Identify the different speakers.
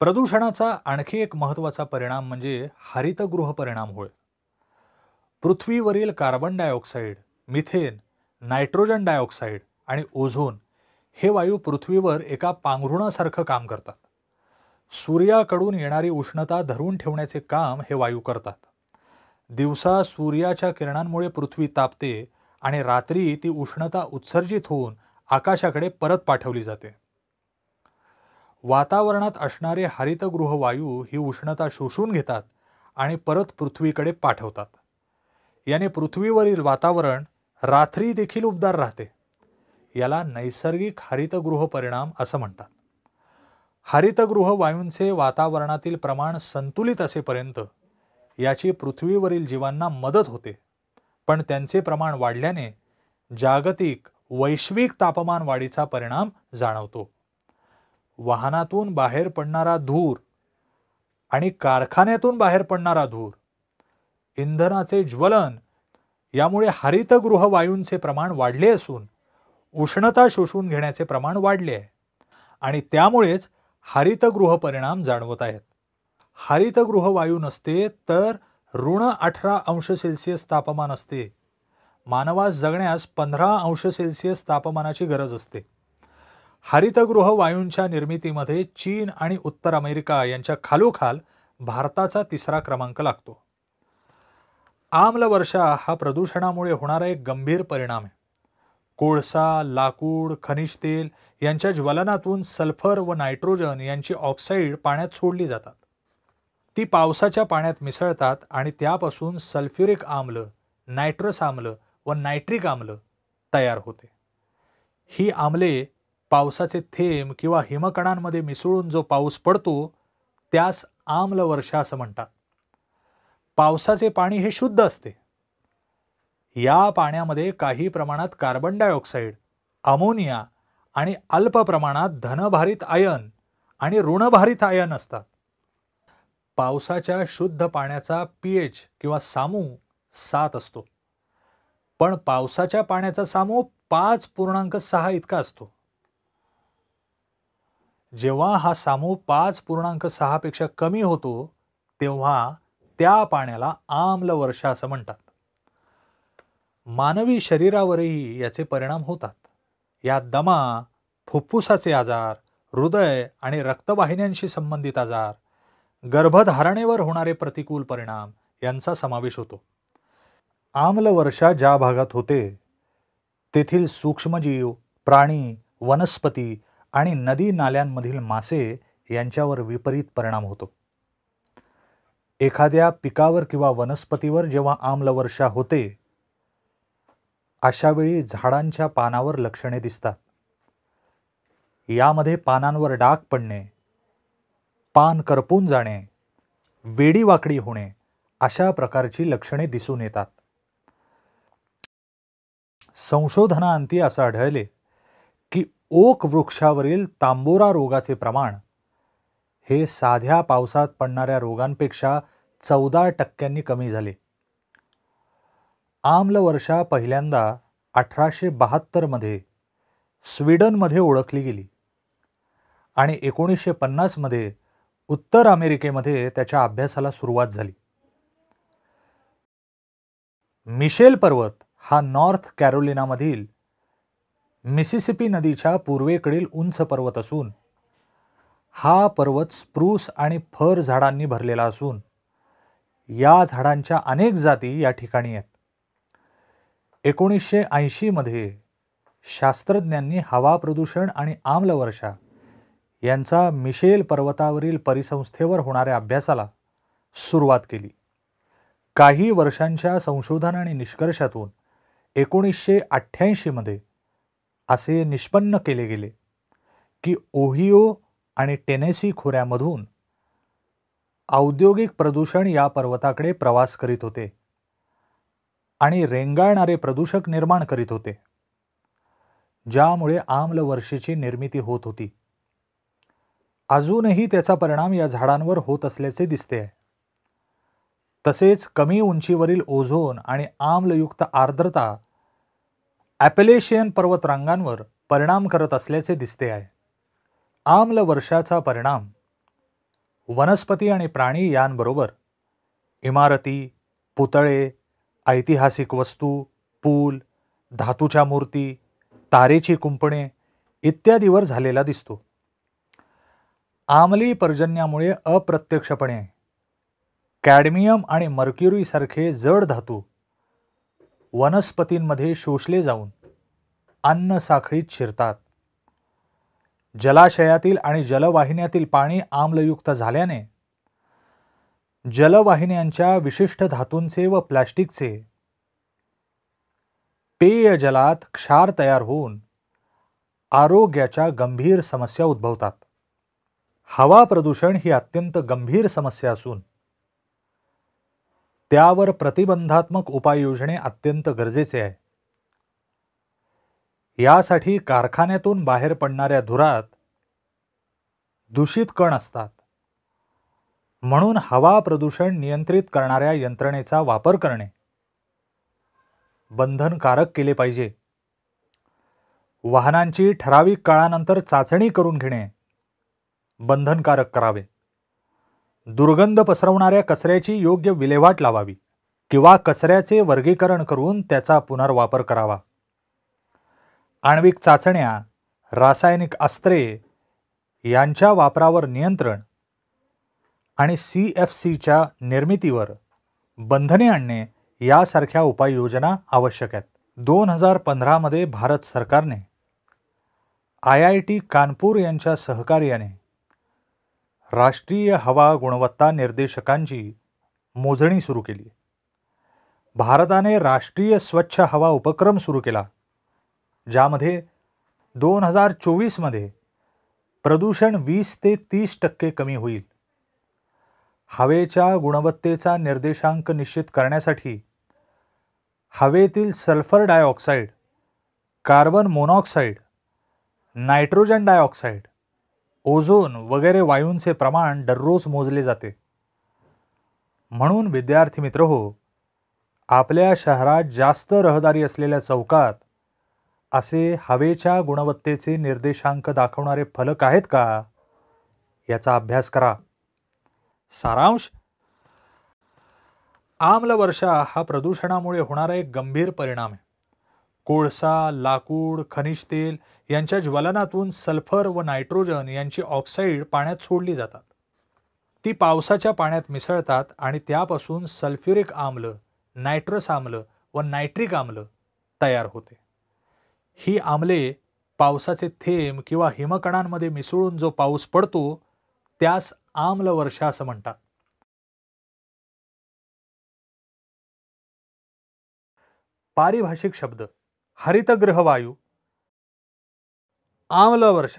Speaker 1: प्रदूषणाचा आणखी एक महत्त्वाचा परिणाम म्हणजे हरितगृह परिणाम होय पृथ्वीवरील carbon dioxide methane nitrogen dioxide आणि ओझोन हे वायू पृथ्वीवर एका पांघरुणासारखं काम करतात सूर्याकडून येणारी उष्णता धरून ठेवण्याचे काम हे वायू करतात दिवसा सूर्याच्या किरणांमुळे पृथ्वी तापते आणि रात्री ती उष्णता उत्सर्जित होऊन आकाशाकडे परत पाठवली जाते वातावरणात असणारे हरितगृह वायू ही उष्णता शोषून घेतात आणि परत पृथ्वीकडे पाठवतात याने पृथ्वीवरील वातावरण रात्री देखील उबदार राहते याला नैसर्गिक हरितगृह परिणाम असं म्हणतात हरितगृह वायूंचे वातावरणातील प्रमाण संतुलित असेपर्यंत याची पृथ्वीवरील जीवांना मदत होते पण त्यांचे प्रमाण वाढल्याने जागतिक वैश्विक तापमान वाढीचा परिणाम जाणवतो वाहनातून बाहेर पडणारा धूर आणि कारखान्यातून बाहेर पडणारा धूर इंधनाचे ज्वलन यामुळे हरितगृह वायूंचे प्रमाण वाढले असून उष्णता शोषून घेण्याचे प्रमाण वाढले आहे आणि त्यामुळेच हरितगृह परिणाम जाणवत आहेत हरितगृह वायू नसते तर ऋण अठरा अंश सेल्सिअस तापमान असते मानवास जगण्यास पंधरा अंश सेल्सिअस तापमानाची गरज असते हरितगृह वायूंच्या निर्मितीमध्ये चीन आणि उत्तर अमेरिका यांच्या खालोखाल भारताचा तिसरा क्रमांक लागतो आम्लवर्षा हा प्रदूषणामुळे होणारा एक गंभीर परिणाम आहे कोळसा लाकूड खनिज तेल यांच्या ज्वलनातून सल्फर व नायट्रोजन यांची ऑक्साईड पाण्यात सोडली जातात ती पावसाच्या पाण्यात मिसळतात आणि त्यापासून सल्फ्युरिक आम्ल नायट्रस आम्ल व नायट्रिक आम्ल तयार होते ही आम्ले पावसाचे थेंब किंवा हिमकणांमध्ये मिसळून जो पाऊस पडतो त्यास आम्ल वर्षा असं म्हणतात पावसाचे पाणी हे शुद्ध असते या पाण्यामध्ये काही प्रमाणात कार्बन डायऑक्साईड अमोनिया आणि अल्प प्रमाणात धनभारित आयन आणि ऋणभारित आयन असतात पावसाच्या शुद्ध पाण्याचा पी एच किंवा सामू सात असतो पण पावसाच्या पाण्याचा सामू पाच पूर्णांक सहा इतका असतो जेव्हा हा सामूह पाच पूर्णांक सहापेक्षा कमी होतो तेव्हा त्या पाण्याला आम्ल वर्षा असं म्हणतात मानवी शरीरावरही याचे परिणाम होतात या दमा फुफ्फुसाचे आजार हृदय आणि रक्तवाहिन्यांशी संबंधित आजार गर्भधारणेवर होणारे प्रतिकूल परिणाम यांचा समावेश होतो आम्ल वर्षा ज्या भागात होते तेथील सूक्ष्मजीव प्राणी वनस्पती आणि नदी नाल्यांमधील मासे यांच्यावर विपरीत परिणाम होतो एखाद्या पिकावर किंवा वनस्पतीवर जेव्हा आम्लवर्षा होते अशा वेळी झाडांच्या पानावर लक्षणे दिसतात यामध्ये पानांवर डाग पडणे पान करपून जाणे वेडीवाकडी होणे अशा प्रकारची लक्षणे दिसून येतात संशोधनाअंती असं आढळले की ओक वृक्षावरील तांबोरा रोगाचे प्रमाण हे साध्या पावसात पडणाऱ्या रोगांपेक्षा चौदा टक्क्यांनी कमी झाले आम्लवर्षा वर्षा पहिल्यांदा अठराशे बहात्तरमध्ये स्वीडनमध्ये ओळखली गेली आणि एकोणीसशे पन्नासमध्ये उत्तर अमेरिकेमध्ये त्याच्या अभ्यासाला सुरुवात झाली मिशेल पर्वत हा नॉर्थ कॅरोलिनामधील मिसिसिपी नदीच्या पूर्वेकडील उंच पर्वत असून हा पर्वत स्प्रूस आणि फर झाडांनी भरलेला असून या झाडांच्या अनेक जाती या ठिकाणी आहेत एकोणीसशे ऐंशीमध्ये शास्त्रज्ञांनी हवा प्रदूषण आणि आम्लवर्षा यांचा मिशेल पर्वतावरील परिसंस्थेवर होणाऱ्या अभ्यासाला सुरुवात केली काही वर्षांच्या संशोधन आणि निष्कर्षातून एकोणीसशे अठ्ठ्याऐंशीमध्ये असे निष्पन्न केले गेले की ओहियो आणि टेनेसी खोऱ्यामधून औद्योगिक प्रदूषण या पर्वताकडे प्रवास करीत होते आणि रेंगाळणारे प्रदूषक निर्माण करीत होते ज्यामुळे आम्लवर्षीची निर्मिती होत होती अजूनही त्याचा परिणाम या झाडांवर होत असल्याचे दिसते तसेच कमी उंचीवरील ओझोन आणि आम्लयुक्त आर्द्रता ॲपलेशियन पर्वतरांगांवर परिणाम करत असल्याचे दिसते आहे आम्ल वर्षाचा परिणाम वनस्पती आणि प्राणी यांबरोबर इमारती पुतळे ऐतिहासिक वस्तू पूल धातूच्या मूर्ती तारेची कुंपणे इत्यादीवर झालेला दिसतो आमली पर्जन्यामुळे अप्रत्यक्षपणे कॅडमियम आणि मर्क्युरीसारखे जड धातू वनस्पतींमध्ये शोषले जाऊन अन्न साखळीत शिरतात जलाशयातील आणि जलवाहिन्यातील पाणी आम्लयुक्त झाल्याने जलवाहिन्यांच्या विशिष्ट धातूंचे व प्लॅस्टिकचे पेयजलात क्षार तयार होऊन आरोग्याच्या गंभीर समस्या उद्भवतात हवा प्रदूषण ही अत्यंत गंभीर समस्या असून त्यावर प्रतिबंधात्मक उपाय योजणे अत्यंत गरजेचे आहे यासाठी कारखान्यातून बाहेर पडणाऱ्या धुरात दूषित कण असतात म्हणून हवा प्रदूषण नियंत्रित करणाऱ्या यंत्रणेचा वापर करणे बंधनकारक केले पाहिजे वाहनांची ठराविक काळानंतर चाचणी करून घेणे बंधनकारक करावे दुर्गंध पसरवणाऱ्या कचऱ्याची योग्य विल्हेवाट लावावी किंवा कचऱ्याचे वर्गीकरण करून त्याचा पुनर्वापर करावा आण्विक चाचण्या रासायनिक अस्त्रे यांच्या वापरावर नियंत्रण आणि सी एफ सीच्या निर्मितीवर बंधने आणणे यासारख्या उपाययोजना आवश्यक आहेत दोन हजार पंधरामध्ये भारत सरकारने आय आय टी कानपूर यांच्या सहकार्याने राष्ट्रीय हवा गुणवत्ता निर्देशकांची मोजणी सुरू केली भारताने राष्ट्रीय स्वच्छ हवा उपक्रम सुरू केला ज्यामध्ये दोन हजार चोवीसमध्ये प्रदूषण वीस ते तीस टक्के कमी होईल हवेच्या गुणवत्तेचा निर्देशांक निश्चित करण्यासाठी हवेतील sulphur dioxide carbon monoxide nitrogen dioxide ozone वगैरे वायूंचे प्रमाण दररोज मोजले जाते म्हणून विद्यार्थी मित्र हो आपल्या शहरात जास्त रहदारी असलेल्या चौकात असे हवेच्या गुणवत्तेचे निर्देशांक दाखवणारे फलक आहेत का याचा अभ्यास करा सारांश आम्लवर्षा हा प्रदूषणामुळे होणारा एक गंभीर परिणाम आहे कोळसा लाकूड खनिज तेल यांच्या ज्वलनातून सल्फर व नायट्रोजन यांची ऑक्साईड पाण्यात सोडली जातात ती पावसाच्या पाण्यात मिसळतात आणि त्यापासून सल्फ्युरिक आम्ल नायट्रस आम्ल व नायट्रिक आम्ल तयार होते ही आम्ले पावसाचे थेंब किंवा हिमकणांमध्ये मिसळून जो पाऊस पडतो त्यास आम्ल वर्षा असं म्हणतात पारिभाषिक शब्द वायू ఆమలో వర్ష